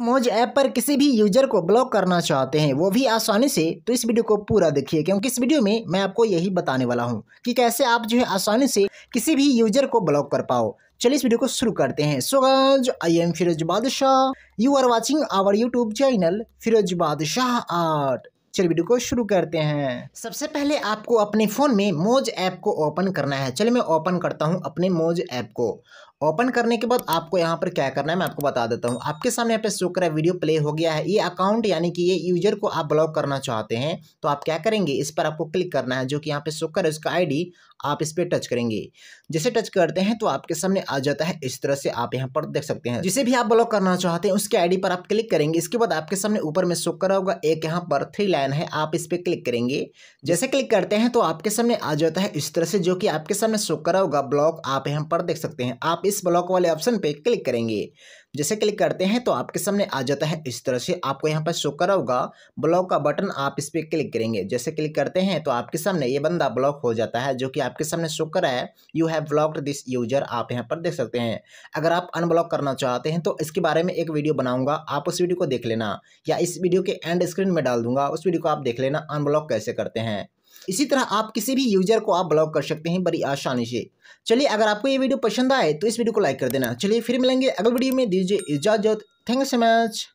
मोज ऐप पर किसी भी यूजर को ब्लॉक करना चाहते हैं वो भी आसानी से तो इस वीडियो को पूरा देखिए क्योंकि इस वीडियो में मैं आपको यही बताने वाला हूँ कि कैसे आप जो है आसानी से किसी भी यूजर को ब्लॉक कर पाओ चलिए इस वीडियो को शुरू करते हैं सो गाज आई am Firoz Badshah you are watching our YouTube channel Firoz Badshah art चलिए वीडियो को शुरू करते हैं सबसे पहले आपको अपने फ़ोन में मोज ऐप को ओपन करना है चलिए मैं ओपन करता हूँ अपने मोज ऐप को ओपन करने के बाद आपको यहाँ पर क्या करना है मैं आपको बता देता हूँ आपके सामने यहाँ पे शो कर वीडियो प्ले हो गया है ये अकाउंट यानी कि ये यूजर को आप ब्लॉक करना चाहते हैं तो आप क्या करेंगे इस पर आपको क्लिक करना है जो कि यहाँ पे शो कर उसका आईडी आप इस पर टच करेंगे जैसे टच करते हैं तो आपके सामने आ जाता है इस तरह से आप यहाँ पर देख सकते हैं जिसे भी आप ब्लॉक करना चाहते हैं उसके आईडी पर आप क्लिक करेंगे इसके बाद आपके सामने ऊपर में शो करा होगा एक यहाँ पर थ्री लाइन है आप इस पर क्लिक करेंगे जैसे क्लिक करते हैं तो आपके सामने आ जाता है इस तरह से जो कि आपके सामने शो करा होगा ब्लॉक आप यहाँ पर देख सकते हैं आप इस ब्लॉक वाले ऑप्शन पे क्लिक करेंगे जैसे क्लिक करते हैं तो आपके सामने आ जाता है इस तरह से आपको यहाँ पर शो करा होगा ब्लॉक का बटन आप इस पर क्लिक करेंगे जैसे क्लिक करते हैं तो आपके सामने ये बंदा ब्लॉक हो जाता है जो कि आपके सामने शो करा है you have blocked this user आप यहाँ पर देख सकते हैं अगर आप अनब्लॉक करना चाहते हैं तो इसके बारे में एक वीडियो बनाऊंगा आप उस वीडियो को देख लेना या इस वीडियो के एंड स्क्रीन में डाल दूंगा उस वीडियो को आप देख लेना अनब्लॉक कैसे करते हैं इसी तरह आप किसी भी यूजर को आप ब्लॉक कर सकते हैं बड़ी आसानी से चलिए अगर आपको ये वीडियो पसंद आए तो इस वीडियो को लाइक कर देना चलिए फिर मिलेंगे अगले वीडियो में दीजिए इजाजत थैंक यू सो मच